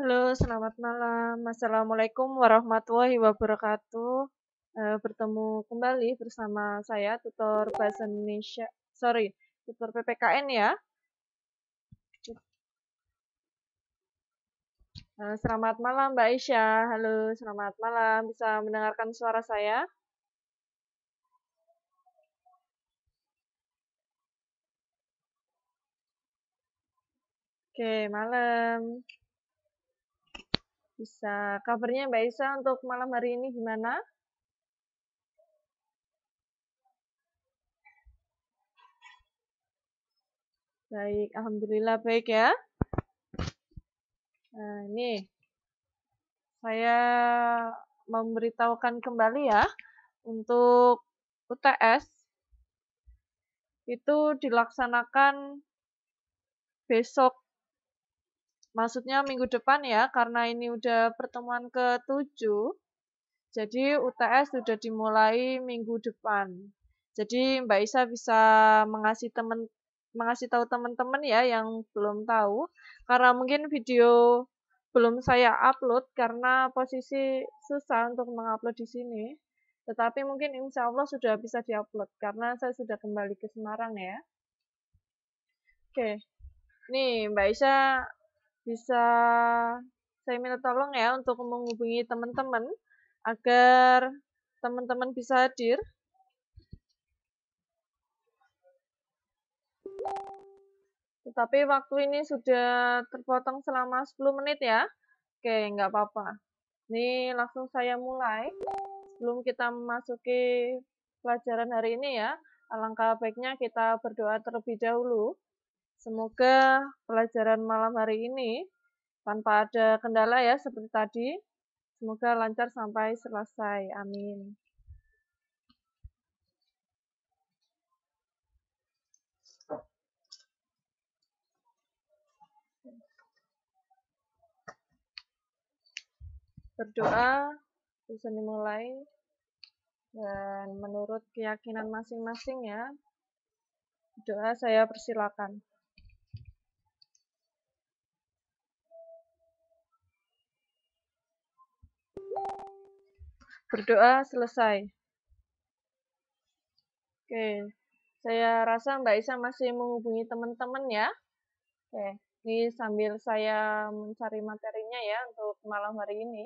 Halo, selamat malam. Assalamualaikum warahmatullahi wabarakatuh. E, bertemu kembali bersama saya tutor bahasa Indonesia, sorry, tutor PPKN ya. E, selamat malam Mbak Aisyah. Halo, selamat malam. Bisa mendengarkan suara saya? Oke, malam bisa. Covernya Mbak Isa untuk malam hari ini gimana? Baik, Alhamdulillah baik ya. Nah, ini saya memberitahukan kembali ya untuk UTS itu dilaksanakan besok Maksudnya minggu depan ya, karena ini udah pertemuan ke-7, jadi UTS sudah dimulai minggu depan. Jadi Mbak Isa bisa mengasih teman mengasih tahu teman-teman ya yang belum tahu karena mungkin video belum saya upload karena posisi susah untuk mengupload di sini. Tetapi mungkin insya Allah sudah bisa diupload karena saya sudah kembali ke Semarang ya. Oke, nih Mbak Isa bisa saya minta tolong ya untuk menghubungi teman-teman agar teman-teman bisa hadir. Tetapi waktu ini sudah terpotong selama 10 menit ya. Oke, nggak apa-apa. Ini langsung saya mulai. Sebelum kita memasuki pelajaran hari ini ya, alangkah baiknya kita berdoa terlebih dahulu. Semoga pelajaran malam hari ini tanpa ada kendala ya seperti tadi. Semoga lancar sampai selesai. Amin. Berdoa bisa dimulai dan menurut keyakinan masing-masing ya. Doa saya persilakan. berdoa selesai. Oke, saya rasa Mbak Isa masih menghubungi teman-teman ya. Oke, ini sambil saya mencari materinya ya untuk malam hari ini.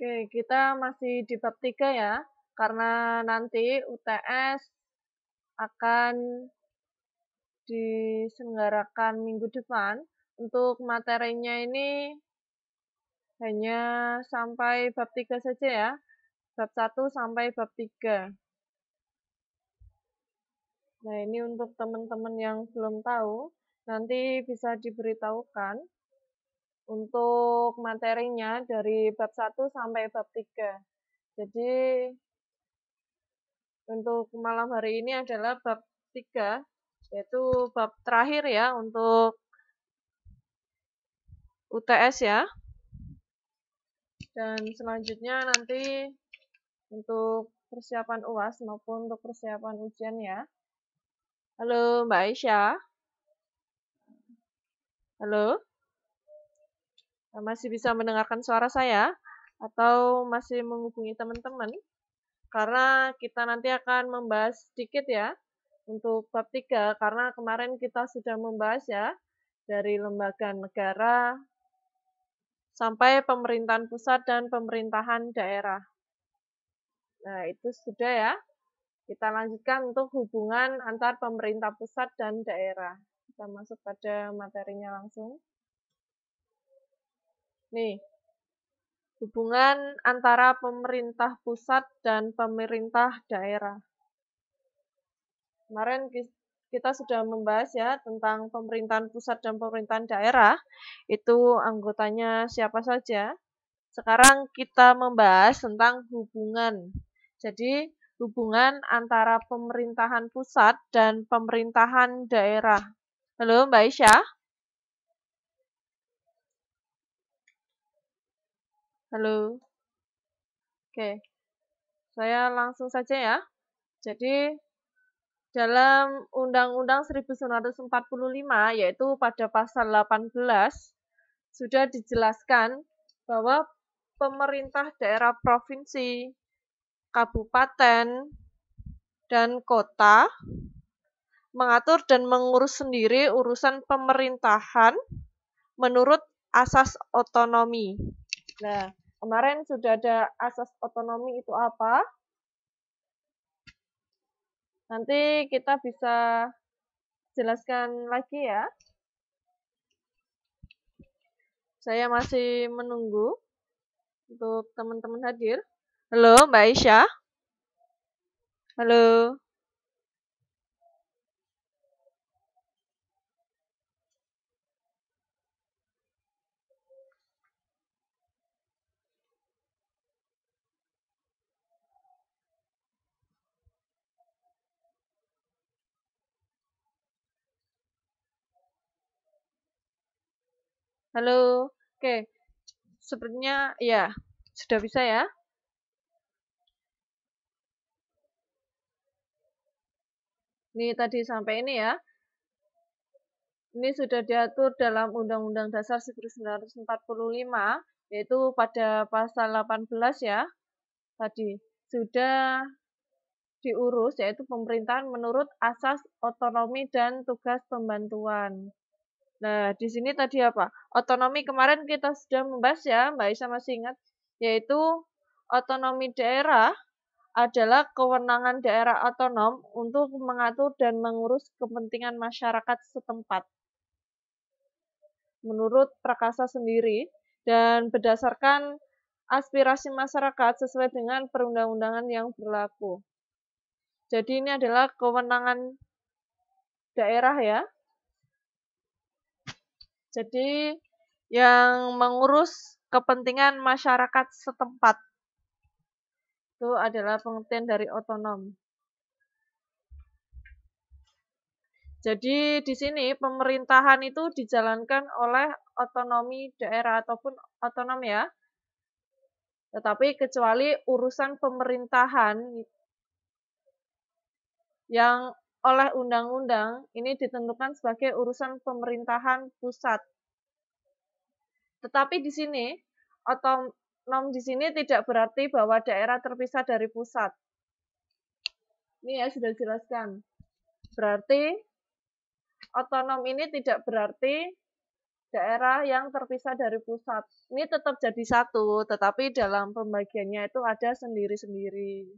Oke, kita masih di bab 3 ya, karena nanti UTS akan diselenggarakan minggu depan. Untuk materinya ini hanya sampai bab 3 saja ya, bab 1 sampai bab 3. Nah, ini untuk teman-teman yang belum tahu, nanti bisa diberitahukan untuk materinya dari bab 1 sampai bab 3. Jadi untuk malam hari ini adalah bab 3 yaitu bab terakhir ya untuk UTS ya. Dan selanjutnya nanti untuk persiapan UAS maupun untuk persiapan ujian ya. Halo Mbak Aisyah. Halo masih bisa mendengarkan suara saya atau masih menghubungi teman-teman karena kita nanti akan membahas sedikit ya untuk bab 3 karena kemarin kita sudah membahas ya dari lembaga negara sampai pemerintahan pusat dan pemerintahan daerah. Nah, itu sudah ya. Kita lanjutkan untuk hubungan antar pemerintah pusat dan daerah. Kita masuk pada materinya langsung. Nih, hubungan antara pemerintah pusat dan pemerintah daerah. Kemarin kita sudah membahas ya tentang pemerintahan pusat dan pemerintahan daerah. Itu anggotanya siapa saja. Sekarang kita membahas tentang hubungan. Jadi, hubungan antara pemerintahan pusat dan pemerintahan daerah. Halo Mbak Aisyah. Halo. Oke. Saya langsung saja ya. Jadi dalam Undang-Undang 1945 yaitu pada pasal 18 sudah dijelaskan bahwa pemerintah daerah provinsi, kabupaten, dan kota mengatur dan mengurus sendiri urusan pemerintahan menurut asas otonomi. Nah, Kemarin sudah ada asas otonomi itu apa. Nanti kita bisa jelaskan lagi ya. Saya masih menunggu untuk teman-teman hadir. Halo, Mbak Aisyah. Halo. Halo. Oke. Sepertinya ya, sudah bisa ya. Ini tadi sampai ini ya. Ini sudah diatur dalam Undang-Undang Dasar 1945 yaitu pada pasal 18 ya. Tadi sudah diurus yaitu pemerintahan menurut asas otonomi dan tugas pembantuan. Nah, di sini tadi apa? Otonomi kemarin kita sudah membahas ya, Mbak Isa masih ingat, yaitu otonomi daerah adalah kewenangan daerah otonom untuk mengatur dan mengurus kepentingan masyarakat setempat. Menurut Prakasa sendiri dan berdasarkan aspirasi masyarakat sesuai dengan perundang-undangan yang berlaku. Jadi ini adalah kewenangan daerah ya, jadi yang mengurus kepentingan masyarakat setempat. Itu adalah pengertian dari otonom. Jadi di sini pemerintahan itu dijalankan oleh otonomi daerah ataupun otonom ya. Tetapi kecuali urusan pemerintahan yang oleh undang-undang ini ditentukan sebagai urusan pemerintahan pusat. Tetapi di sini otonom di sini tidak berarti bahwa daerah terpisah dari pusat. Ini ya sudah jelaskan. Berarti otonom ini tidak berarti daerah yang terpisah dari pusat. Ini tetap jadi satu, tetapi dalam pembagiannya itu ada sendiri-sendiri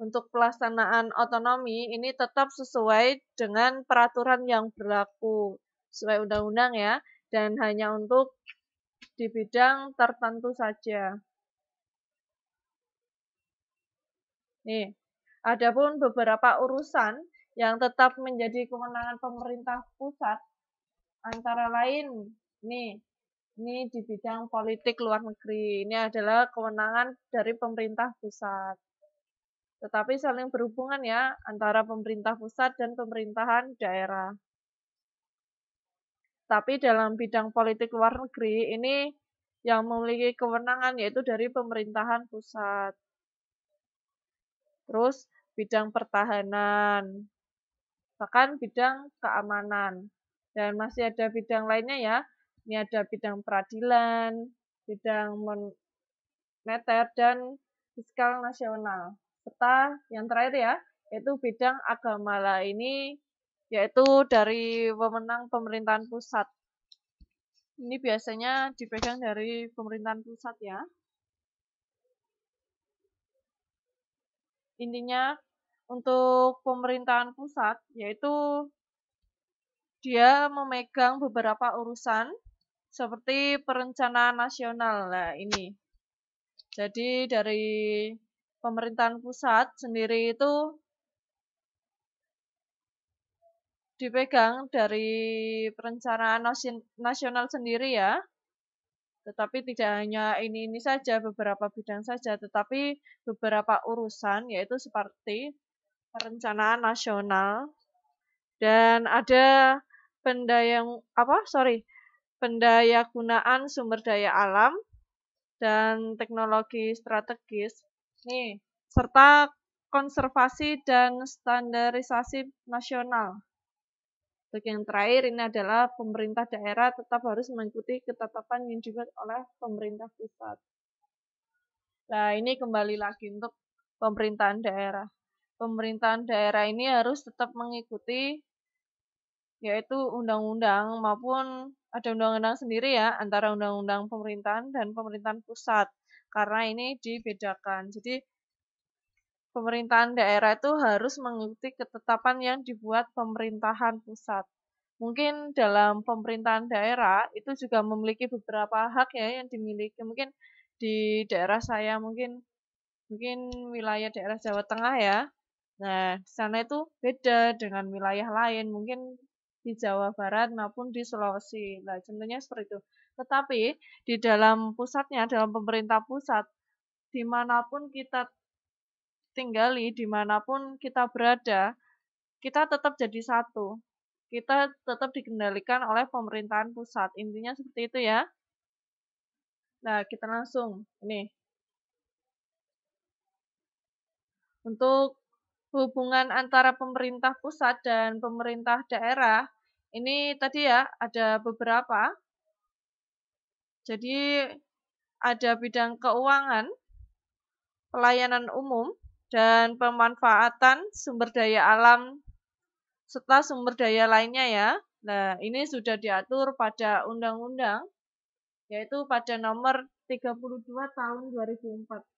untuk pelaksanaan otonomi ini tetap sesuai dengan peraturan yang berlaku sesuai undang-undang ya dan hanya untuk di bidang tertentu saja. Nih, adapun beberapa urusan yang tetap menjadi kewenangan pemerintah pusat antara lain nih ini di bidang politik luar negeri. Ini adalah kewenangan dari pemerintah pusat tetapi saling berhubungan ya antara pemerintah pusat dan pemerintahan daerah. Tapi dalam bidang politik luar negeri ini yang memiliki kewenangan yaitu dari pemerintahan pusat. Terus bidang pertahanan, bahkan bidang keamanan. Dan masih ada bidang lainnya ya. Ini ada bidang peradilan, bidang moneter dan fiskal nasional serta yang terakhir ya yaitu bidang agama lah ini yaitu dari pemenang pemerintahan pusat ini biasanya dipegang dari pemerintahan pusat ya intinya untuk pemerintahan pusat yaitu dia memegang beberapa urusan seperti perencanaan nasional lah ini jadi dari pemerintahan pusat sendiri itu dipegang dari perencanaan nasional sendiri ya. Tetapi tidak hanya ini-ini saja, beberapa bidang saja, tetapi beberapa urusan yaitu seperti perencanaan nasional dan ada yang apa sorry gunaan sumber daya alam dan teknologi strategis Nih, serta konservasi dan standarisasi nasional. Untuk yang terakhir ini adalah pemerintah daerah tetap harus mengikuti ketetapan yang dibuat oleh pemerintah pusat. Nah, ini kembali lagi untuk pemerintahan daerah. Pemerintahan daerah ini harus tetap mengikuti yaitu undang-undang maupun ada undang-undang sendiri ya antara undang-undang pemerintahan dan pemerintahan pusat karena ini dibedakan. Jadi pemerintahan daerah itu harus mengikuti ketetapan yang dibuat pemerintahan pusat. Mungkin dalam pemerintahan daerah itu juga memiliki beberapa hak ya yang dimiliki. Mungkin di daerah saya mungkin mungkin wilayah daerah Jawa Tengah ya. Nah, di sana itu beda dengan wilayah lain, mungkin di Jawa Barat maupun di Sulawesi. Nah, contohnya seperti itu. Tetapi di dalam pusatnya, dalam pemerintah pusat, dimanapun kita tinggali, dimanapun kita berada, kita tetap jadi satu. Kita tetap dikendalikan oleh pemerintahan pusat. Intinya seperti itu ya. Nah, kita langsung. Ini. Untuk hubungan antara pemerintah pusat dan pemerintah daerah, ini tadi ya ada beberapa jadi ada bidang keuangan, pelayanan umum, dan pemanfaatan sumber daya alam serta sumber daya lainnya ya. Nah, ini sudah diatur pada undang-undang yaitu pada nomor 32 tahun 2004.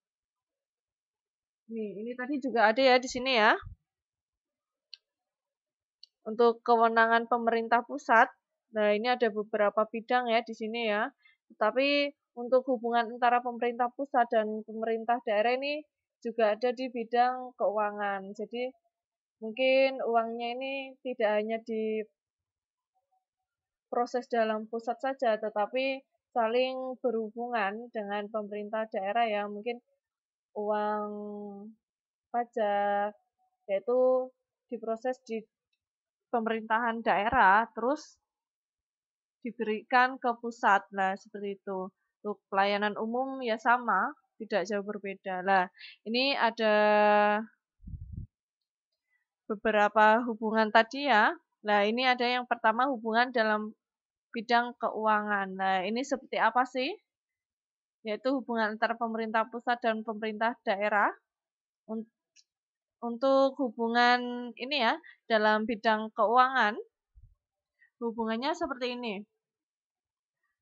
Nih, ini tadi juga ada ya di sini ya. Untuk kewenangan pemerintah pusat. Nah, ini ada beberapa bidang ya di sini ya. Tapi untuk hubungan antara pemerintah pusat dan pemerintah daerah ini juga ada di bidang keuangan. Jadi mungkin uangnya ini tidak hanya di proses dalam pusat saja, tetapi saling berhubungan dengan pemerintah daerah ya. Mungkin uang pajak yaitu diproses di pemerintahan daerah, terus diberikan ke pusat lah seperti itu. Untuk pelayanan umum ya sama, tidak jauh berbeda lah. Ini ada beberapa hubungan tadi ya. Nah, ini ada yang pertama hubungan dalam bidang keuangan. Nah, ini seperti apa sih? Yaitu hubungan antara pemerintah pusat dan pemerintah daerah untuk hubungan ini ya dalam bidang keuangan hubungannya seperti ini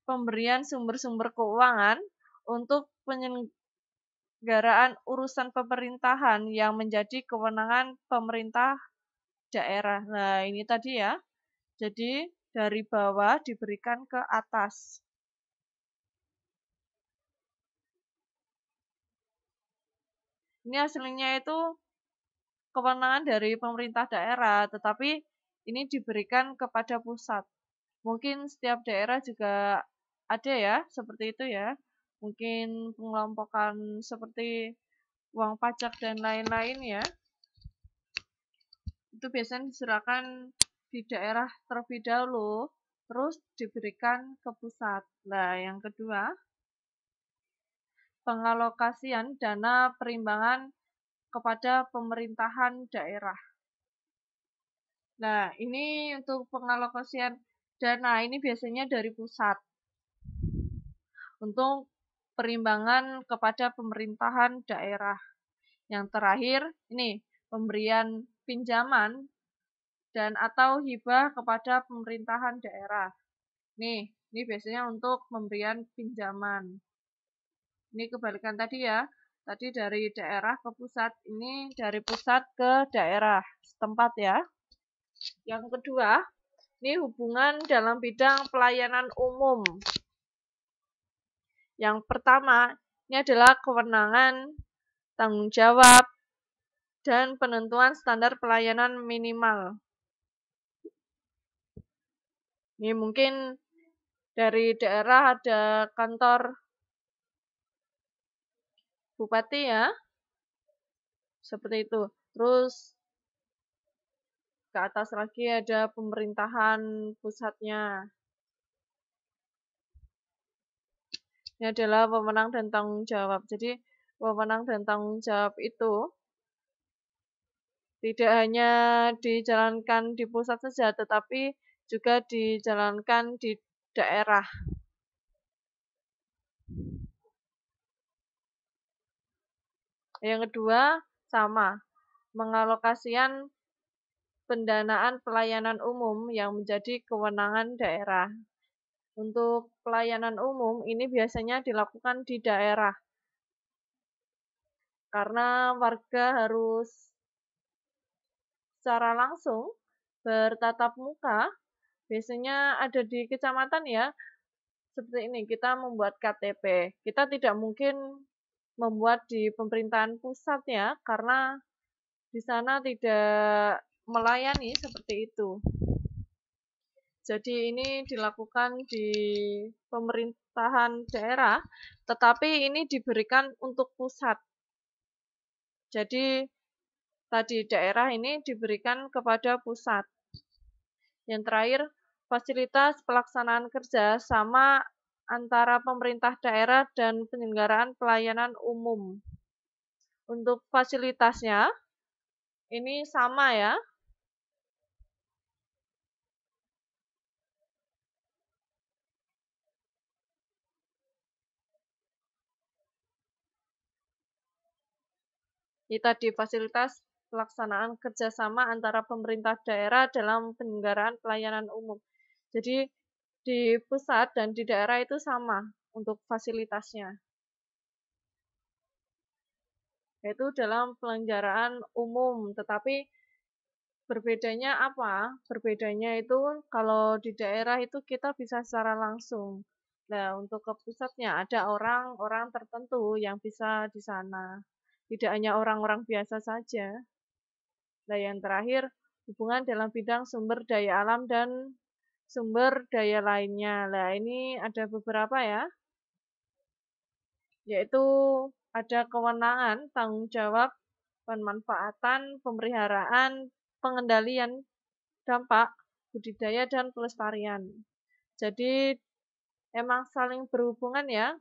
pemberian sumber-sumber keuangan untuk penyelenggaraan urusan pemerintahan yang menjadi kewenangan pemerintah daerah. Nah, ini tadi ya. Jadi dari bawah diberikan ke atas. Ini hasilnya itu kewenangan dari pemerintah daerah, tetapi ini diberikan kepada pusat. Mungkin setiap daerah juga ada ya seperti itu ya mungkin pengelompokan seperti uang pajak dan lain-lain ya itu biasanya diserahkan di daerah terlebih dahulu terus diberikan ke pusat nah yang kedua pengalokasian dana perimbangan kepada pemerintahan daerah nah ini untuk pengalokasian dana ini biasanya dari pusat untuk perimbangan kepada pemerintahan daerah. Yang terakhir, ini pemberian pinjaman dan atau hibah kepada pemerintahan daerah. Nih, ini biasanya untuk pemberian pinjaman. Ini kebalikan tadi ya. Tadi dari daerah ke pusat, ini dari pusat ke daerah setempat ya. Yang kedua, ini hubungan dalam bidang pelayanan umum. Yang pertama, ini adalah kewenangan tanggung jawab dan penentuan standar pelayanan minimal. Ini mungkin dari daerah ada kantor bupati ya. Seperti itu. Terus ke atas lagi ada pemerintahan pusatnya. Ini adalah pemenang dan tanggung jawab. Jadi, pemenang dan tanggung jawab itu tidak hanya dijalankan di pusat saja, tetapi juga dijalankan di daerah. Yang kedua, sama, mengalokasian pendanaan pelayanan umum yang menjadi kewenangan daerah. Untuk pelayanan umum ini biasanya dilakukan di daerah karena warga harus secara langsung bertatap muka. Biasanya ada di kecamatan ya. Seperti ini kita membuat KTP. Kita tidak mungkin membuat di pemerintahan pusat ya karena di sana tidak melayani seperti itu. Jadi ini dilakukan di pemerintahan daerah, tetapi ini diberikan untuk pusat. Jadi tadi daerah ini diberikan kepada pusat. Yang terakhir, fasilitas pelaksanaan kerja sama antara pemerintah daerah dan penyelenggaraan pelayanan umum. Untuk fasilitasnya, ini sama ya, ini tadi fasilitas pelaksanaan kerjasama antara pemerintah daerah dalam penyelenggaraan pelayanan umum. Jadi di pusat dan di daerah itu sama untuk fasilitasnya. Yaitu dalam penyelenggaraan umum, tetapi berbedanya apa? Berbedanya itu kalau di daerah itu kita bisa secara langsung. Nah, untuk ke pusatnya ada orang-orang tertentu yang bisa di sana. Tidak hanya orang-orang biasa saja. Nah, yang terakhir, hubungan dalam bidang sumber daya alam dan sumber daya lainnya. Nah, ini ada beberapa ya. Yaitu ada kewenangan, tanggung jawab, pemanfaatan, pemeliharaan, pengendalian dampak, budidaya, dan pelestarian. Jadi, emang saling berhubungan ya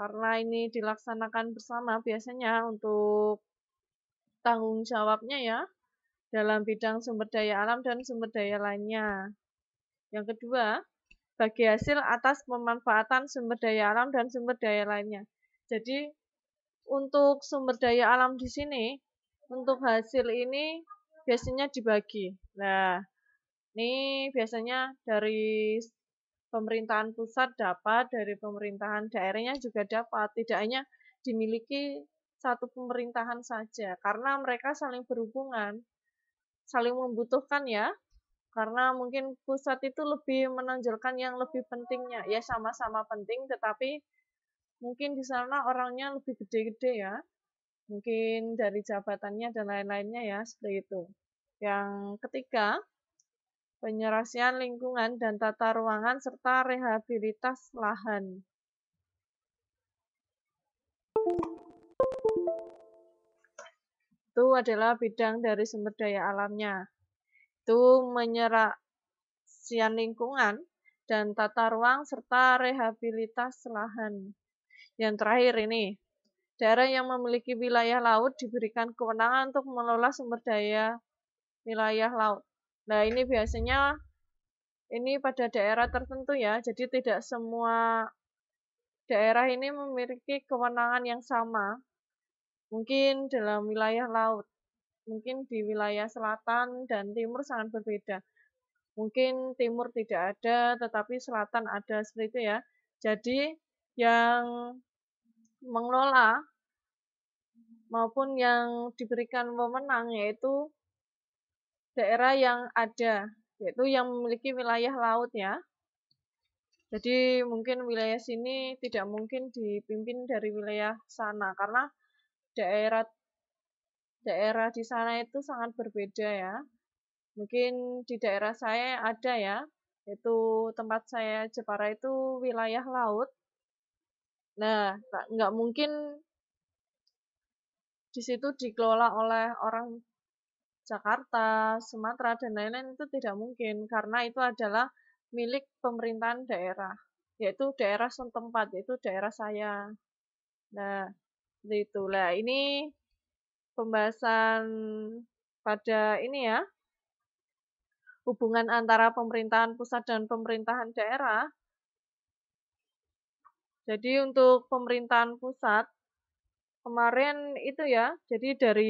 karena ini dilaksanakan bersama biasanya untuk tanggung jawabnya ya dalam bidang sumber daya alam dan sumber daya lainnya. Yang kedua, bagi hasil atas pemanfaatan sumber daya alam dan sumber daya lainnya. Jadi untuk sumber daya alam di sini, untuk hasil ini biasanya dibagi. Nah, ini biasanya dari pemerintahan pusat dapat, dari pemerintahan daerahnya juga dapat, tidak hanya dimiliki satu pemerintahan saja, karena mereka saling berhubungan, saling membutuhkan ya, karena mungkin pusat itu lebih menonjolkan yang lebih pentingnya, ya sama-sama penting, tetapi mungkin di sana orangnya lebih gede-gede ya, mungkin dari jabatannya dan lain-lainnya ya, seperti itu. Yang ketiga, penyerasian lingkungan dan tata ruangan serta rehabilitas lahan. Itu adalah bidang dari sumber daya alamnya. Itu penyerasian lingkungan dan tata ruang serta rehabilitas lahan. Yang terakhir ini, daerah yang memiliki wilayah laut diberikan kewenangan untuk mengelola sumber daya wilayah laut. Nah, ini biasanya ini pada daerah tertentu ya. Jadi tidak semua daerah ini memiliki kewenangan yang sama. Mungkin dalam wilayah laut, mungkin di wilayah selatan dan timur sangat berbeda. Mungkin timur tidak ada, tetapi selatan ada seperti itu ya. Jadi yang mengelola maupun yang diberikan pemenang yaitu daerah yang ada, yaitu yang memiliki wilayah laut ya. Jadi mungkin wilayah sini tidak mungkin dipimpin dari wilayah sana karena daerah daerah di sana itu sangat berbeda ya. Mungkin di daerah saya ada ya, yaitu tempat saya Jepara itu wilayah laut. Nah, nggak mungkin di situ dikelola oleh orang Jakarta, Sumatera, dan lain-lain itu tidak mungkin karena itu adalah milik pemerintahan daerah, yaitu daerah setempat, yaitu daerah saya. Nah, itulah ini pembahasan pada ini ya, hubungan antara pemerintahan pusat dan pemerintahan daerah. Jadi untuk pemerintahan pusat kemarin itu ya jadi dari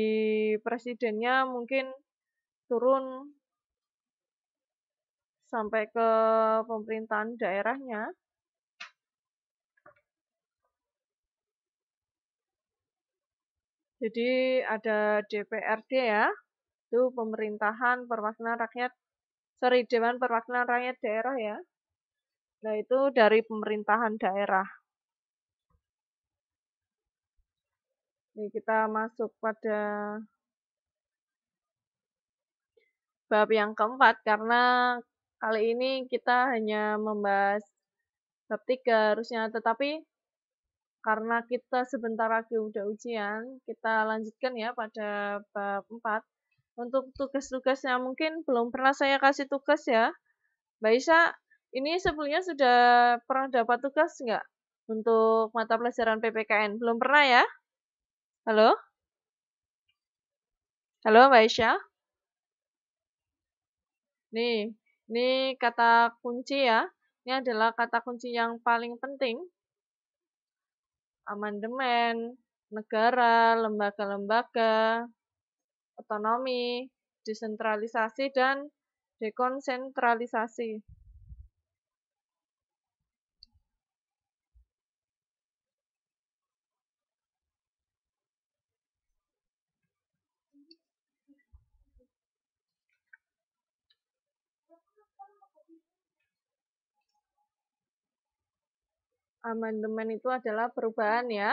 presidennya mungkin turun sampai ke pemerintahan daerahnya jadi ada DPRD ya itu pemerintahan perwakilan rakyat sorry Dewan Perwakilan Rakyat Daerah ya nah itu dari pemerintahan daerah Ini kita masuk pada bab yang keempat karena kali ini kita hanya membahas bab tiga harusnya tetapi karena kita sebentar lagi udah ujian kita lanjutkan ya pada bab empat. untuk tugas-tugasnya mungkin belum pernah saya kasih tugas ya Mbak Isa ini sebelumnya sudah pernah dapat tugas nggak untuk mata pelajaran PPKN belum pernah ya Halo? Halo, Mbak Isya? Nih, ini kata kunci ya. Ini adalah kata kunci yang paling penting. Amandemen, negara, lembaga-lembaga, otonomi, desentralisasi, dan dekonsentralisasi. amandemen itu adalah perubahan ya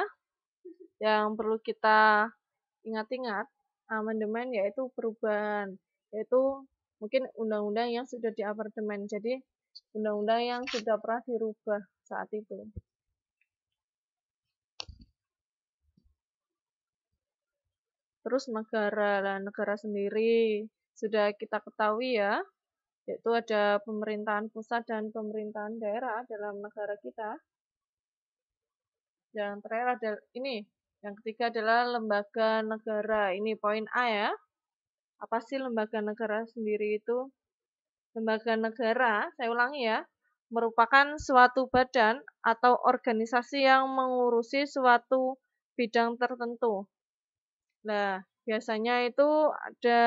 yang perlu kita ingat-ingat amandemen yaitu perubahan yaitu mungkin undang-undang yang sudah di apartemen jadi undang-undang yang sudah pernah dirubah saat itu terus negara dan negara sendiri sudah kita ketahui ya yaitu ada pemerintahan pusat dan pemerintahan daerah dalam negara kita yang terakhir adalah ini. Yang ketiga adalah lembaga negara. Ini poin A ya. Apa sih lembaga negara sendiri itu? Lembaga negara, saya ulangi ya, merupakan suatu badan atau organisasi yang mengurusi suatu bidang tertentu. Nah, biasanya itu ada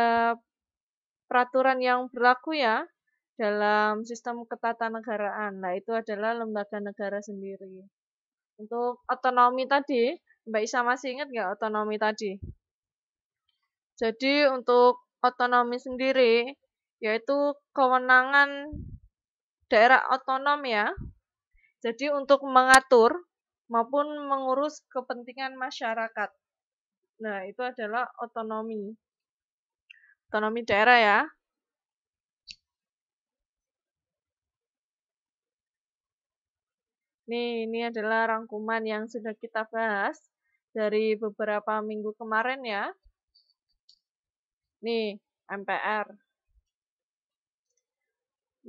peraturan yang berlaku ya dalam sistem ketatanegaraan. Nah, itu adalah lembaga negara sendiri. Untuk otonomi tadi, Mbak Isa masih ingat nggak otonomi tadi? Jadi untuk otonomi sendiri, yaitu kewenangan daerah otonom ya. Jadi untuk mengatur maupun mengurus kepentingan masyarakat. Nah, itu adalah otonomi. Otonomi daerah ya. Nih, ini adalah rangkuman yang sudah kita bahas dari beberapa minggu kemarin ya. Nih, MPR.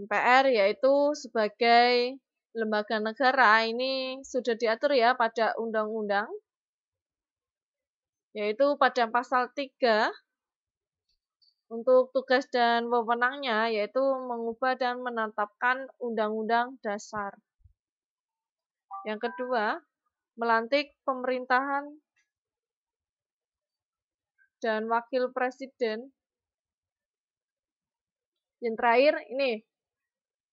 MPR yaitu sebagai lembaga negara ini sudah diatur ya pada undang-undang yaitu pada pasal 3 untuk tugas dan wewenangnya yaitu mengubah dan menetapkan undang-undang dasar. Yang kedua, melantik pemerintahan dan wakil presiden. Yang terakhir, ini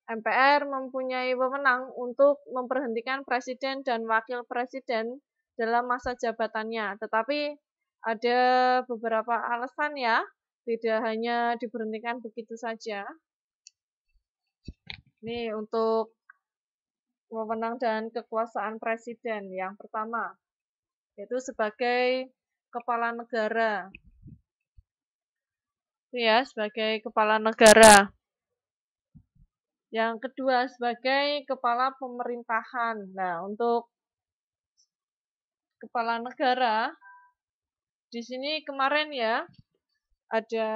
MPR mempunyai wewenang untuk memperhentikan presiden dan wakil presiden dalam masa jabatannya. Tetapi ada beberapa alasan ya, tidak hanya diberhentikan begitu saja. Ini untuk wewenang dan kekuasaan presiden. Yang pertama, yaitu sebagai kepala negara. ya, sebagai kepala negara. Yang kedua, sebagai kepala pemerintahan. Nah, untuk kepala negara, di sini kemarin ya, ada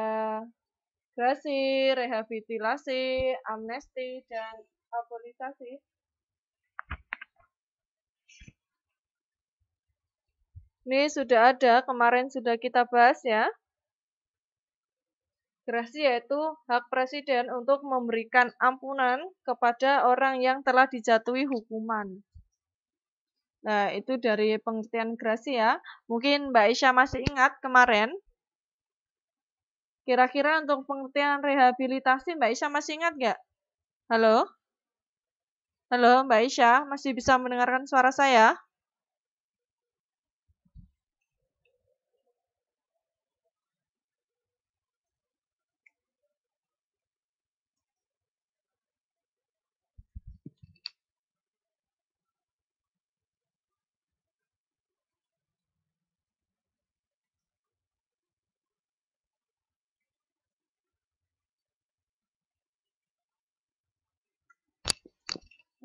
grasi, rehabilitasi, amnesti, dan abolisasi Ini sudah ada, kemarin sudah kita bahas ya. Gerasi yaitu hak presiden untuk memberikan ampunan kepada orang yang telah dijatuhi hukuman. Nah, itu dari pengertian gerasi ya. Mungkin Mbak Isya masih ingat kemarin. Kira-kira untuk pengertian rehabilitasi Mbak Isya masih ingat nggak? Halo? Halo Mbak Isya, masih bisa mendengarkan suara saya?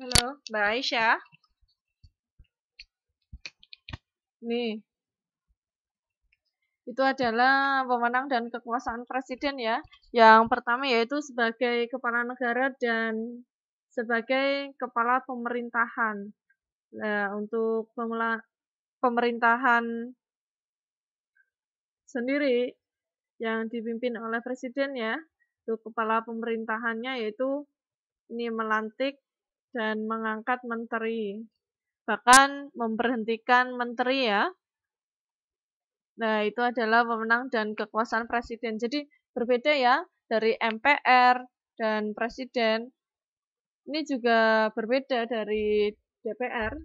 Halo, Mbak Aisyah. Nih. Itu adalah pemenang dan kekuasaan presiden ya. Yang pertama yaitu sebagai kepala negara dan sebagai kepala pemerintahan. Nah, untuk pemula, pemerintahan sendiri yang dipimpin oleh presiden ya. untuk kepala pemerintahannya yaitu ini melantik dan mengangkat menteri. Bahkan memberhentikan menteri ya. Nah, itu adalah pemenang dan kekuasaan presiden. Jadi berbeda ya dari MPR dan presiden. Ini juga berbeda dari DPR.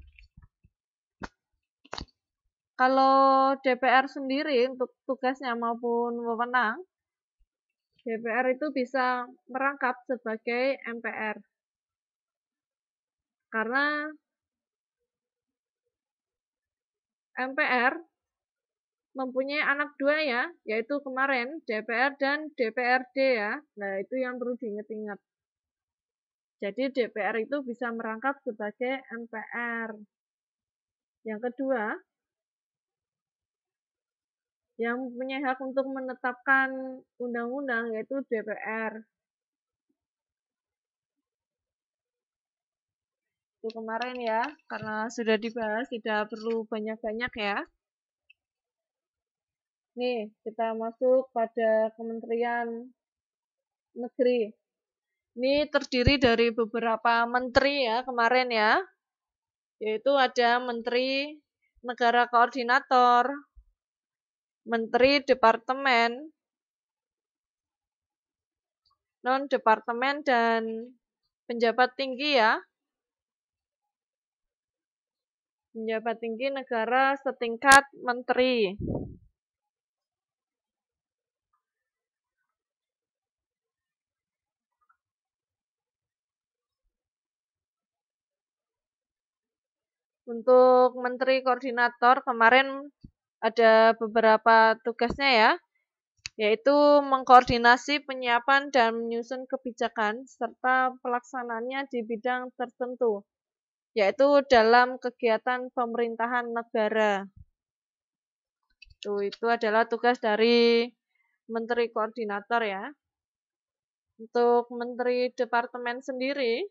Kalau DPR sendiri untuk tugasnya maupun wewenang, DPR itu bisa merangkap sebagai MPR karena MPR mempunyai anak dua ya, yaitu kemarin DPR dan DPRD ya. Nah, itu yang perlu diingat-ingat. Jadi DPR itu bisa merangkap sebagai MPR. Yang kedua, yang punya hak untuk menetapkan undang-undang yaitu DPR. itu kemarin ya, karena sudah dibahas tidak perlu banyak-banyak ya. Nih, kita masuk pada Kementerian Negeri. Ini terdiri dari beberapa menteri ya kemarin ya. Yaitu ada Menteri Negara Koordinator, Menteri Departemen, Non-Departemen dan penjabat tinggi ya. Penjabat tinggi negara setingkat menteri. Untuk menteri koordinator kemarin ada beberapa tugasnya ya yaitu mengkoordinasi penyiapan dan menyusun kebijakan serta pelaksanaannya di bidang tertentu yaitu dalam kegiatan pemerintahan negara. Tuh, itu adalah tugas dari Menteri Koordinator ya. Untuk Menteri Departemen sendiri,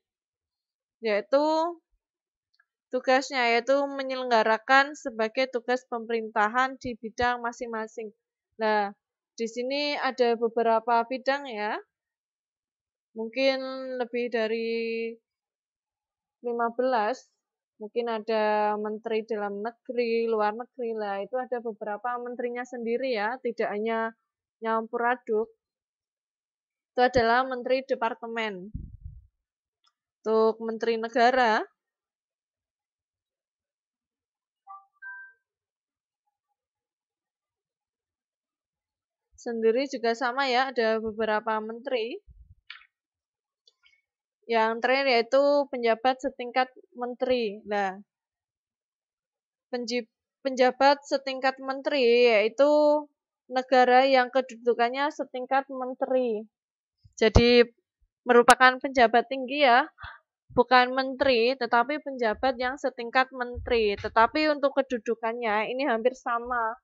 yaitu tugasnya yaitu menyelenggarakan sebagai tugas pemerintahan di bidang masing-masing. Nah, di sini ada beberapa bidang ya. Mungkin lebih dari 15 mungkin ada menteri dalam negeri, luar negeri lah itu ada beberapa menterinya sendiri ya, tidak hanya nyampur aduk. Itu adalah menteri departemen. Untuk menteri negara sendiri juga sama ya, ada beberapa menteri yang terakhir yaitu penjabat setingkat menteri. Nah, penjabat setingkat menteri yaitu negara yang kedudukannya setingkat menteri. Jadi merupakan penjabat tinggi ya, bukan menteri, tetapi penjabat yang setingkat menteri. Tetapi untuk kedudukannya ini hampir sama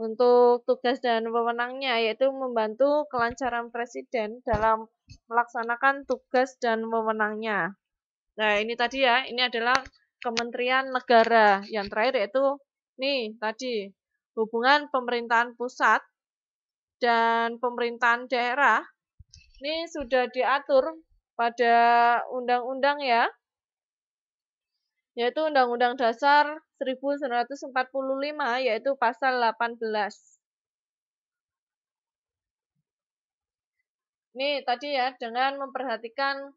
untuk tugas dan wewenangnya yaitu membantu kelancaran presiden dalam melaksanakan tugas dan wewenangnya. Nah, ini tadi ya, ini adalah kementerian negara. Yang terakhir yaitu nih tadi hubungan pemerintahan pusat dan pemerintahan daerah. Ini sudah diatur pada undang-undang ya yaitu Undang-Undang Dasar 1945 yaitu pasal 18. Ini tadi ya dengan memperhatikan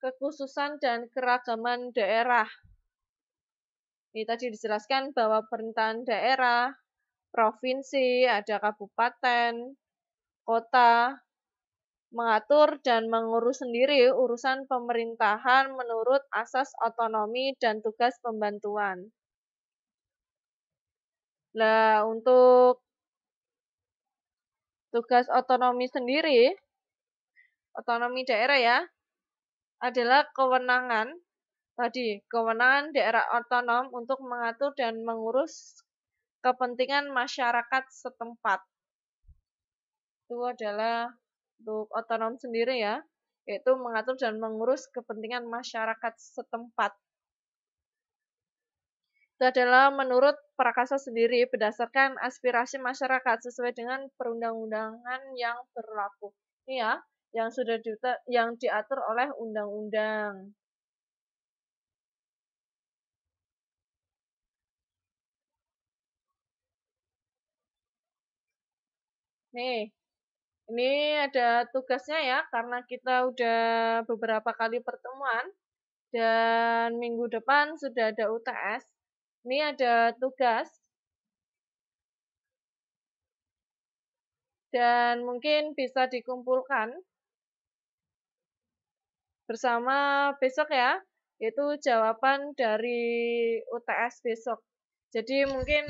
kekhususan dan keragaman daerah. Ini tadi dijelaskan bahwa perintahan daerah, provinsi, ada kabupaten, kota, mengatur dan mengurus sendiri urusan pemerintahan menurut asas otonomi dan tugas pembantuan. Nah, untuk tugas otonomi sendiri, otonomi daerah ya, adalah kewenangan tadi, kewenangan daerah otonom untuk mengatur dan mengurus kepentingan masyarakat setempat. Itu adalah untuk otonom sendiri ya, yaitu mengatur dan mengurus kepentingan masyarakat setempat. Itu adalah menurut Prakasa sendiri berdasarkan aspirasi masyarakat sesuai dengan perundang-undangan yang berlaku. Ini ya, yang sudah di, yang diatur oleh undang-undang. Nih, ini ada tugasnya ya, karena kita udah beberapa kali pertemuan dan minggu depan sudah ada UTS. Ini ada tugas dan mungkin bisa dikumpulkan bersama besok ya, yaitu jawaban dari UTS besok. Jadi mungkin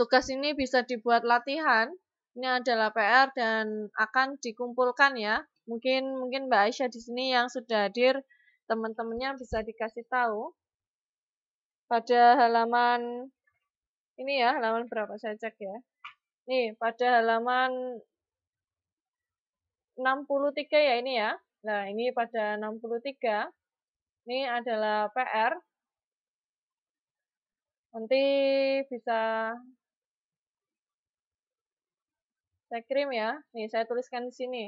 tugas ini bisa dibuat latihan ini adalah PR dan akan dikumpulkan ya. Mungkin mungkin Mbak Aisyah di sini yang sudah hadir, teman-temannya bisa dikasih tahu. Pada halaman ini ya, halaman berapa saya cek ya. Nih, pada halaman 63 ya ini ya. Nah, ini pada 63. Ini adalah PR. Nanti bisa saya kirim ya. Nih, saya tuliskan di sini.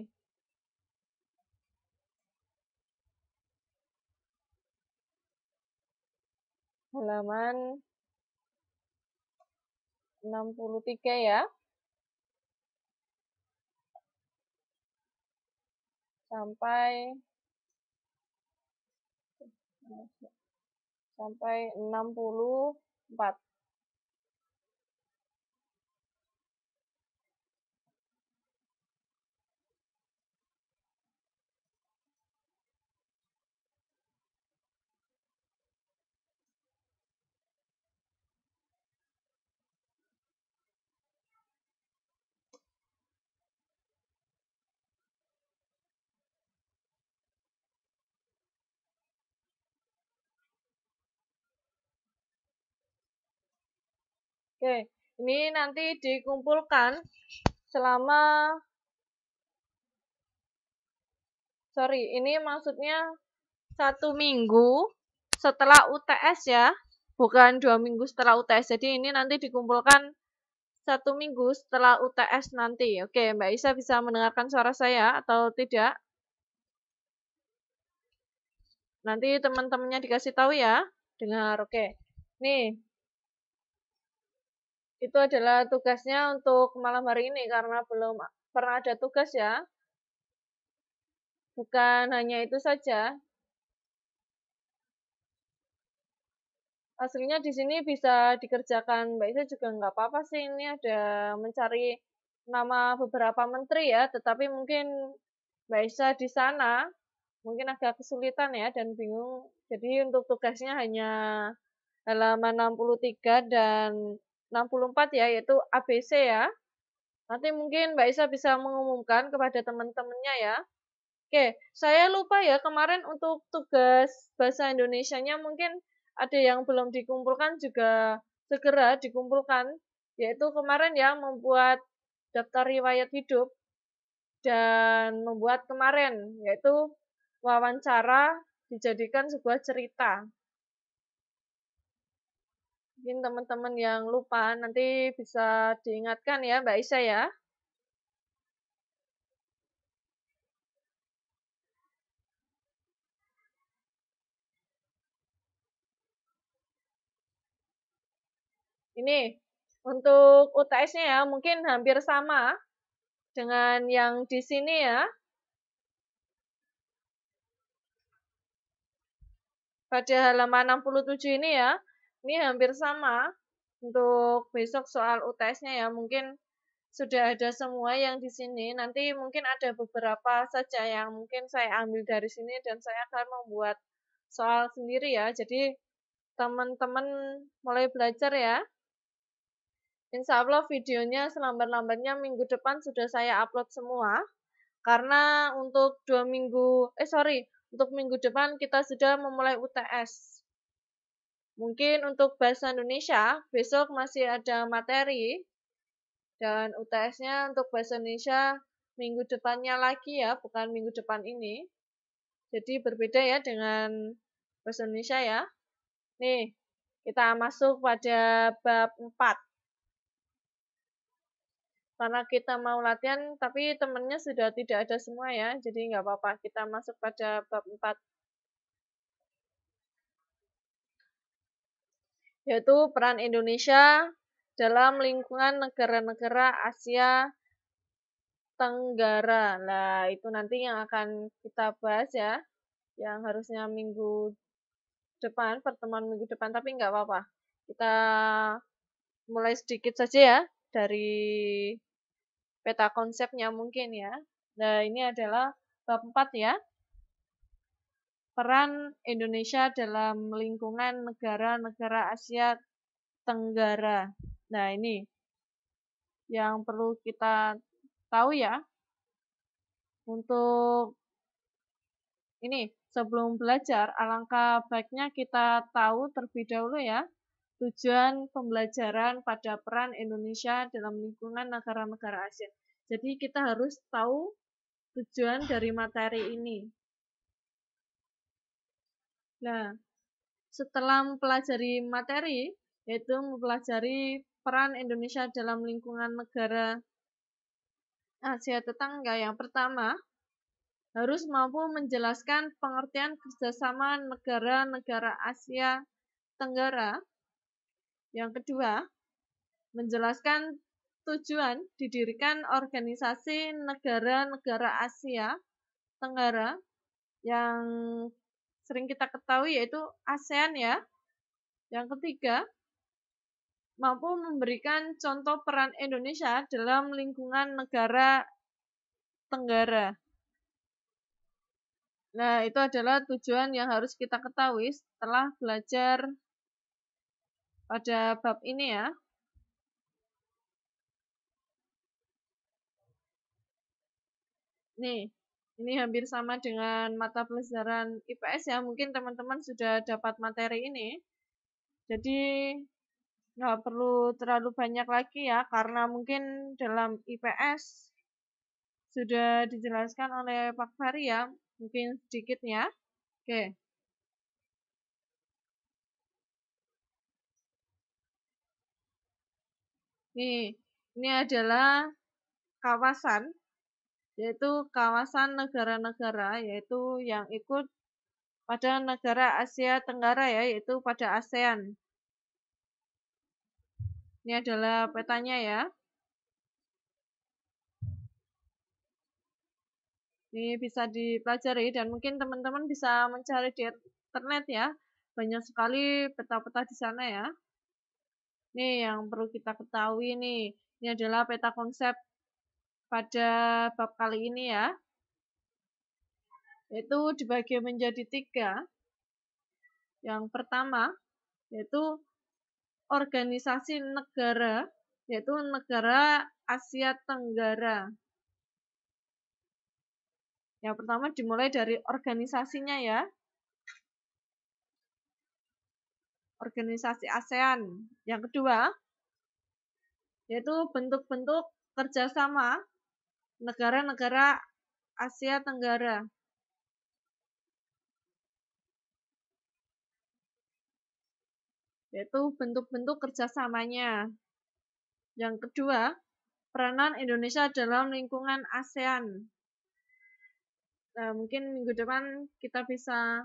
Halaman 63 ya. Sampai sampai 64. Oke, ini nanti dikumpulkan selama sorry, ini maksudnya satu minggu setelah UTS ya, bukan dua minggu setelah UTS. Jadi ini nanti dikumpulkan satu minggu setelah UTS nanti. Oke, Mbak Isa bisa mendengarkan suara saya atau tidak? Nanti teman-temannya dikasih tahu ya. Dengar, oke. Nih, itu adalah tugasnya untuk malam hari ini karena belum pernah ada tugas ya. Bukan hanya itu saja. Aslinya di sini bisa dikerjakan Mbak Isa juga nggak apa-apa sih ini ada mencari nama beberapa menteri ya, tetapi mungkin Mbak Isa di sana mungkin agak kesulitan ya dan bingung. Jadi untuk tugasnya hanya halaman 63 dan 64 ya, yaitu ABC ya. Nanti mungkin Mbak Isa bisa mengumumkan kepada teman-temannya ya. Oke, saya lupa ya kemarin untuk tugas bahasa Indonesia-nya mungkin ada yang belum dikumpulkan juga segera dikumpulkan, yaitu kemarin ya membuat daftar riwayat hidup dan membuat kemarin yaitu wawancara dijadikan sebuah cerita. Mungkin teman-teman yang lupa nanti bisa diingatkan ya Mbak Isa ya. Ini untuk UTS-nya ya mungkin hampir sama dengan yang di sini ya. Pada halaman 67 ini ya, ini hampir sama untuk besok soal UTS-nya ya. Mungkin sudah ada semua yang di sini. Nanti mungkin ada beberapa saja yang mungkin saya ambil dari sini dan saya akan membuat soal sendiri ya. Jadi teman-teman mulai belajar ya. Insya Allah videonya selambat-lambatnya minggu depan sudah saya upload semua. Karena untuk dua minggu, eh sorry, untuk minggu depan kita sudah memulai UTS. Mungkin untuk bahasa Indonesia, besok masih ada materi dan UTS-nya untuk bahasa Indonesia minggu depannya lagi ya, bukan minggu depan ini. Jadi berbeda ya dengan bahasa Indonesia ya. Nih, kita masuk pada bab 4 karena kita mau latihan tapi temennya sudah tidak ada semua ya jadi nggak apa-apa kita masuk pada bab 4 yaitu peran Indonesia dalam lingkungan negara-negara Asia Tenggara. Nah, itu nanti yang akan kita bahas ya, yang harusnya minggu depan, pertemuan minggu depan, tapi nggak apa-apa. Kita mulai sedikit saja ya, dari peta konsepnya mungkin ya. Nah, ini adalah bab 4 ya peran Indonesia dalam lingkungan negara-negara Asia Tenggara. Nah, ini yang perlu kita tahu ya. Untuk ini sebelum belajar, alangkah baiknya kita tahu terlebih dahulu ya tujuan pembelajaran pada peran Indonesia dalam lingkungan negara-negara Asia. Jadi kita harus tahu tujuan dari materi ini. Nah, setelah mempelajari materi, yaitu mempelajari peran Indonesia dalam lingkungan negara Asia tetangga yang pertama, harus mampu menjelaskan pengertian kerjasama negara-negara Asia Tenggara. Yang kedua, menjelaskan tujuan didirikan organisasi negara-negara Asia Tenggara. Yang sering kita ketahui yaitu ASEAN ya. Yang ketiga, mampu memberikan contoh peran Indonesia dalam lingkungan negara Tenggara. Nah, itu adalah tujuan yang harus kita ketahui setelah belajar pada bab ini ya. Nih, ini hampir sama dengan mata pelajaran IPS ya. Mungkin teman-teman sudah dapat materi ini. Jadi nggak perlu terlalu banyak lagi ya, karena mungkin dalam IPS sudah dijelaskan oleh Pak Fari ya. Mungkin sedikit ya. Oke. Nih, ini adalah kawasan yaitu kawasan negara-negara yaitu yang ikut pada negara Asia Tenggara ya yaitu pada ASEAN. Ini adalah petanya ya. Ini bisa dipelajari dan mungkin teman-teman bisa mencari di internet ya. Banyak sekali peta-peta di sana ya. ini yang perlu kita ketahui nih. Ini adalah peta konsep pada bab kali ini ya. Yaitu dibagi menjadi tiga. Yang pertama yaitu organisasi negara, yaitu negara Asia Tenggara. Yang pertama dimulai dari organisasinya ya. Organisasi ASEAN. Yang kedua, yaitu bentuk-bentuk kerjasama negara-negara Asia Tenggara. Yaitu bentuk-bentuk kerjasamanya. Yang kedua, peranan Indonesia dalam lingkungan ASEAN. Nah, mungkin minggu depan kita bisa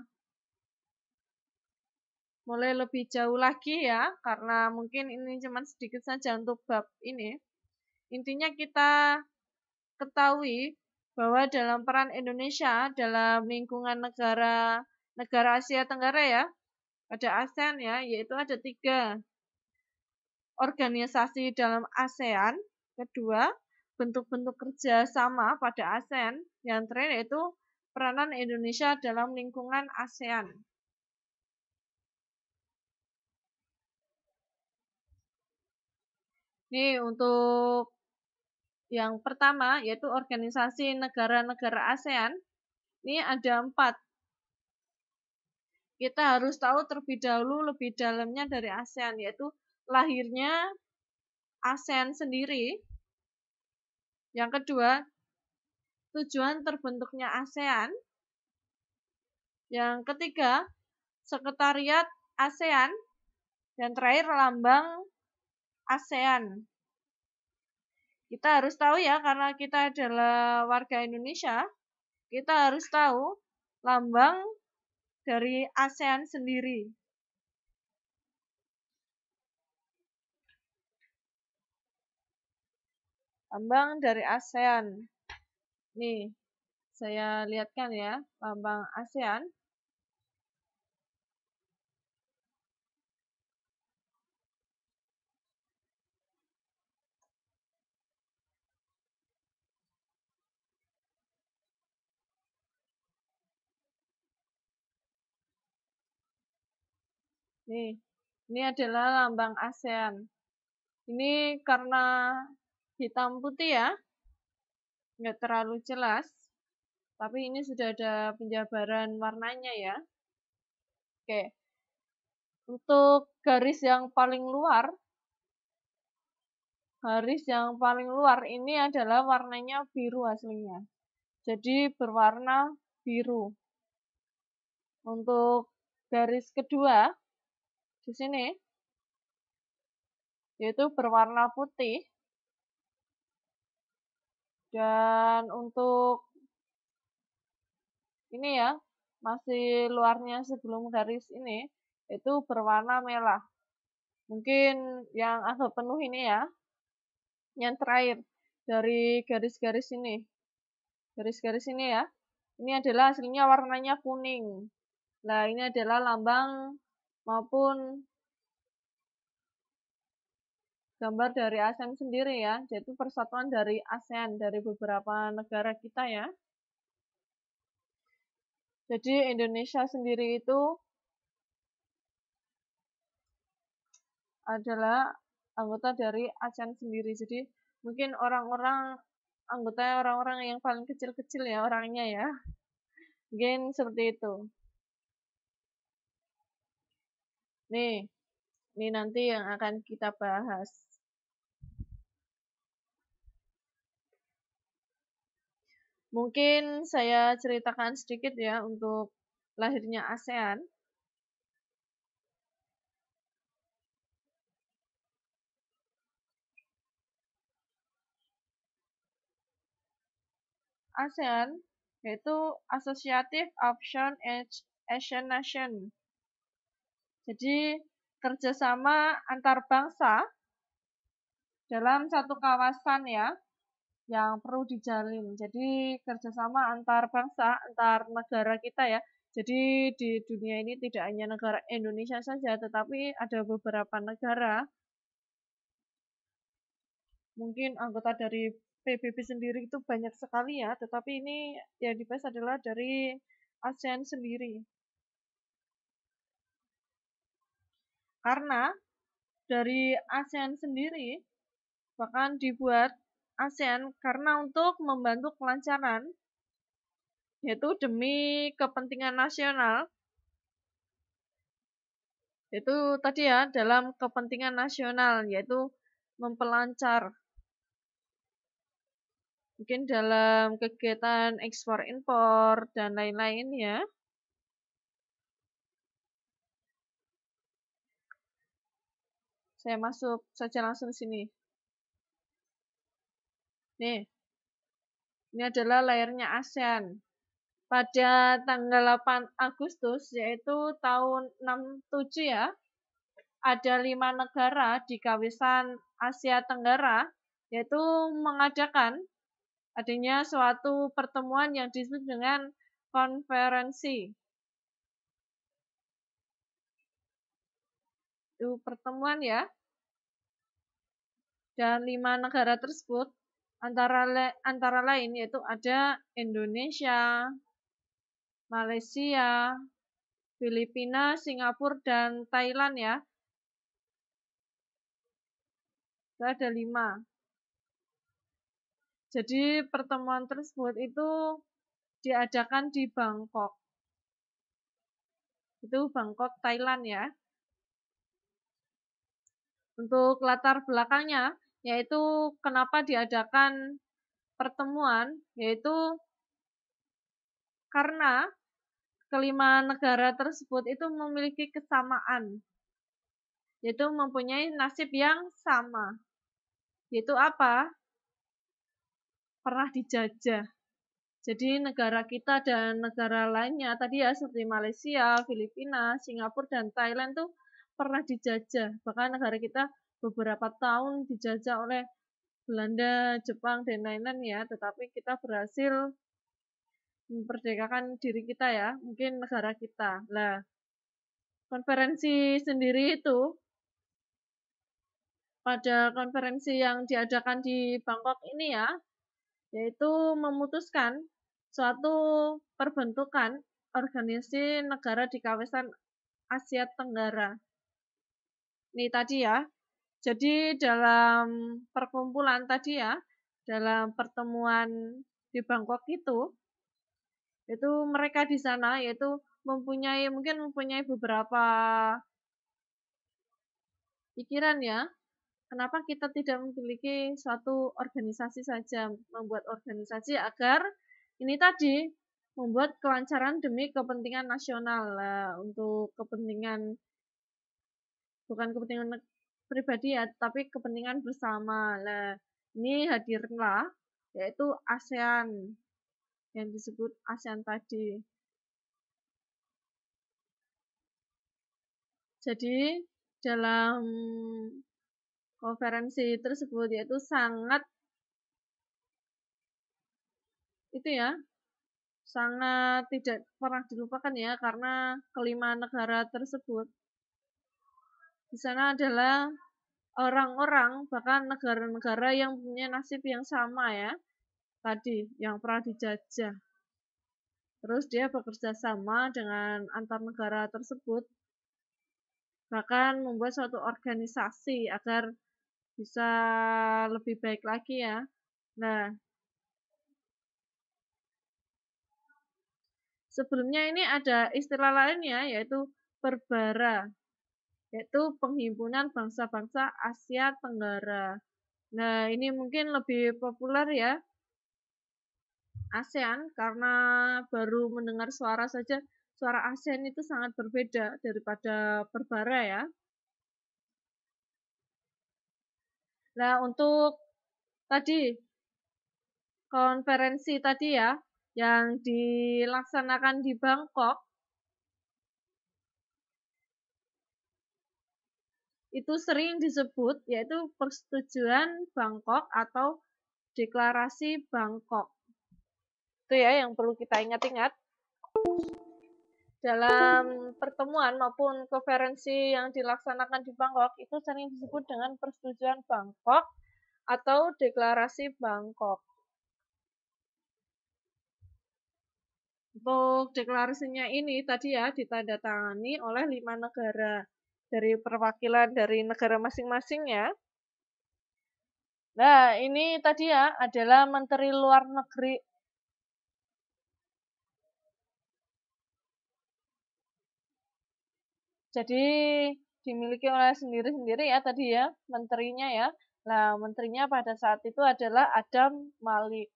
mulai lebih jauh lagi ya, karena mungkin ini cuma sedikit saja untuk bab ini. Intinya kita ketahui bahwa dalam peran Indonesia dalam lingkungan negara negara Asia Tenggara ya, pada ASEAN ya, yaitu ada tiga organisasi dalam ASEAN. Kedua, bentuk-bentuk kerjasama pada ASEAN. Yang terakhir yaitu peranan Indonesia dalam lingkungan ASEAN. Ini untuk yang pertama yaitu organisasi negara-negara ASEAN. Ini ada empat. Kita harus tahu terlebih dahulu lebih dalamnya dari ASEAN, yaitu lahirnya ASEAN sendiri. Yang kedua, tujuan terbentuknya ASEAN. Yang ketiga, sekretariat ASEAN. dan terakhir, lambang ASEAN. Kita harus tahu ya, karena kita adalah warga Indonesia, kita harus tahu lambang dari ASEAN sendiri. Lambang dari ASEAN. Nih, saya lihatkan ya, lambang ASEAN Nih, ini adalah lambang ASEAN. Ini karena hitam putih ya, nggak terlalu jelas. Tapi ini sudah ada penjabaran warnanya ya. Oke, untuk garis yang paling luar, garis yang paling luar ini adalah warnanya biru aslinya. Jadi berwarna biru. Untuk garis kedua, di sini yaitu berwarna putih dan untuk ini ya masih luarnya sebelum garis ini itu berwarna merah mungkin yang agak penuh ini ya yang terakhir dari garis-garis ini garis-garis ini ya ini adalah hasilnya warnanya kuning nah ini adalah lambang maupun gambar dari ASEAN sendiri ya, yaitu persatuan dari ASEAN dari beberapa negara kita ya. Jadi Indonesia sendiri itu adalah anggota dari ASEAN sendiri. Jadi mungkin orang-orang anggota orang-orang yang paling kecil-kecil ya orangnya ya. Mungkin seperti itu. Nih, ini nanti yang akan kita bahas. Mungkin saya ceritakan sedikit ya untuk lahirnya ASEAN. ASEAN yaitu Associative Option Asian Asian Nation jadi kerjasama antar bangsa dalam satu kawasan ya yang perlu dijalin. Jadi kerjasama antar bangsa, antar negara kita ya. Jadi di dunia ini tidak hanya negara Indonesia saja, tetapi ada beberapa negara. Mungkin anggota dari PBB sendiri itu banyak sekali ya, tetapi ini yang dibahas adalah dari ASEAN sendiri. Karena dari ASEAN sendiri bahkan dibuat ASEAN karena untuk membantu kelancaran yaitu demi kepentingan nasional yaitu tadi ya dalam kepentingan nasional yaitu mempelancar mungkin dalam kegiatan ekspor impor dan lain-lain ya Saya masuk saja langsung di sini. Nih, ini adalah layarnya ASEAN. Pada tanggal 8 Agustus, yaitu tahun 67 ya, ada lima negara di kawasan Asia Tenggara, yaitu mengadakan adanya suatu pertemuan yang disebut dengan konferensi pertemuan ya. Dan lima negara tersebut antara antara lain yaitu ada Indonesia, Malaysia, Filipina, Singapura dan Thailand ya. Itu ada lima. Jadi pertemuan tersebut itu diadakan di Bangkok. Itu Bangkok, Thailand ya. Untuk latar belakangnya, yaitu kenapa diadakan pertemuan, yaitu karena kelima negara tersebut itu memiliki kesamaan, yaitu mempunyai nasib yang sama. Yaitu apa? Pernah dijajah. Jadi negara kita dan negara lainnya tadi ya seperti Malaysia, Filipina, Singapura dan Thailand tuh pernah dijajah bahkan negara kita beberapa tahun dijajah oleh Belanda, Jepang dan lain-lain ya tetapi kita berhasil memperdekakan diri kita ya mungkin negara kita lah konferensi sendiri itu pada konferensi yang diadakan di Bangkok ini ya yaitu memutuskan suatu perbentukan organisasi negara di kawasan Asia Tenggara ini tadi ya. Jadi dalam perkumpulan tadi ya, dalam pertemuan di Bangkok itu, itu mereka di sana yaitu mempunyai mungkin mempunyai beberapa pikiran ya. Kenapa kita tidak memiliki suatu organisasi saja membuat organisasi agar ini tadi membuat kelancaran demi kepentingan nasional nah, untuk kepentingan bukan kepentingan pribadi ya tapi kepentingan bersama Nah, ini hadirlah yaitu ASEAN yang disebut ASEAN tadi jadi dalam konferensi tersebut yaitu sangat itu ya sangat tidak pernah dilupakan ya karena kelima negara tersebut di sana adalah orang-orang bahkan negara-negara yang punya nasib yang sama ya tadi yang pernah dijajah. Terus dia bekerja sama dengan antar negara tersebut bahkan membuat suatu organisasi agar bisa lebih baik lagi ya. Nah, sebelumnya ini ada istilah lainnya yaitu perbara yaitu Penghimpunan Bangsa-Bangsa Asia Tenggara. Nah, ini mungkin lebih populer ya ASEAN karena baru mendengar suara saja suara ASEAN itu sangat berbeda daripada perbara ya. Nah, untuk tadi konferensi tadi ya yang dilaksanakan di Bangkok itu sering disebut yaitu persetujuan Bangkok atau deklarasi Bangkok. Itu ya yang perlu kita ingat-ingat. Dalam pertemuan maupun konferensi yang dilaksanakan di Bangkok itu sering disebut dengan persetujuan Bangkok atau deklarasi Bangkok. Untuk deklarasinya ini tadi ya ditandatangani oleh lima negara dari perwakilan dari negara masing-masing ya. Nah, ini tadi ya adalah Menteri Luar Negeri Jadi dimiliki oleh sendiri-sendiri ya tadi ya menterinya ya. Nah, menterinya pada saat itu adalah Adam Malik.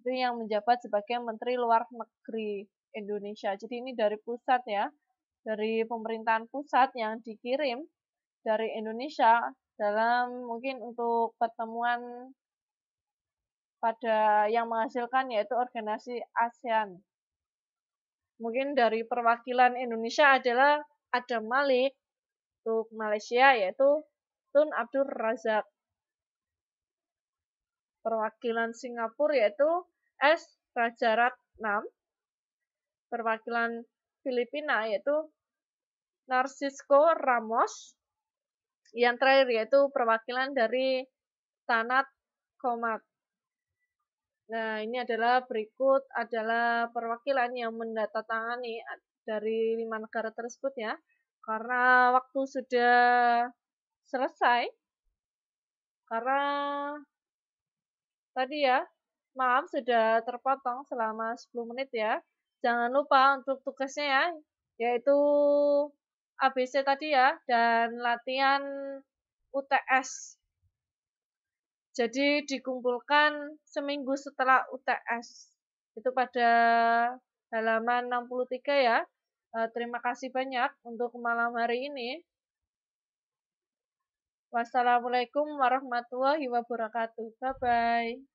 Itu yang menjabat sebagai Menteri Luar Negeri Indonesia. Jadi ini dari pusat ya dari pemerintahan pusat yang dikirim dari Indonesia dalam mungkin untuk pertemuan pada yang menghasilkan yaitu organisasi ASEAN. Mungkin dari perwakilan Indonesia adalah Adam Malik untuk Malaysia yaitu Tun Abdul Razak. Perwakilan Singapura yaitu S. Rajaratnam. Perwakilan Filipina yaitu Narcisco Ramos. Yang terakhir yaitu perwakilan dari Tanat Komat. Nah, ini adalah berikut adalah perwakilan yang mendatangani dari lima negara tersebut ya. Karena waktu sudah selesai, karena tadi ya, maaf sudah terpotong selama 10 menit ya. Jangan lupa untuk tugasnya ya, yaitu ABC tadi ya dan latihan UTS. Jadi dikumpulkan seminggu setelah UTS. Itu pada halaman 63 ya. E, terima kasih banyak untuk malam hari ini. Wassalamualaikum warahmatullahi wabarakatuh. Bye bye.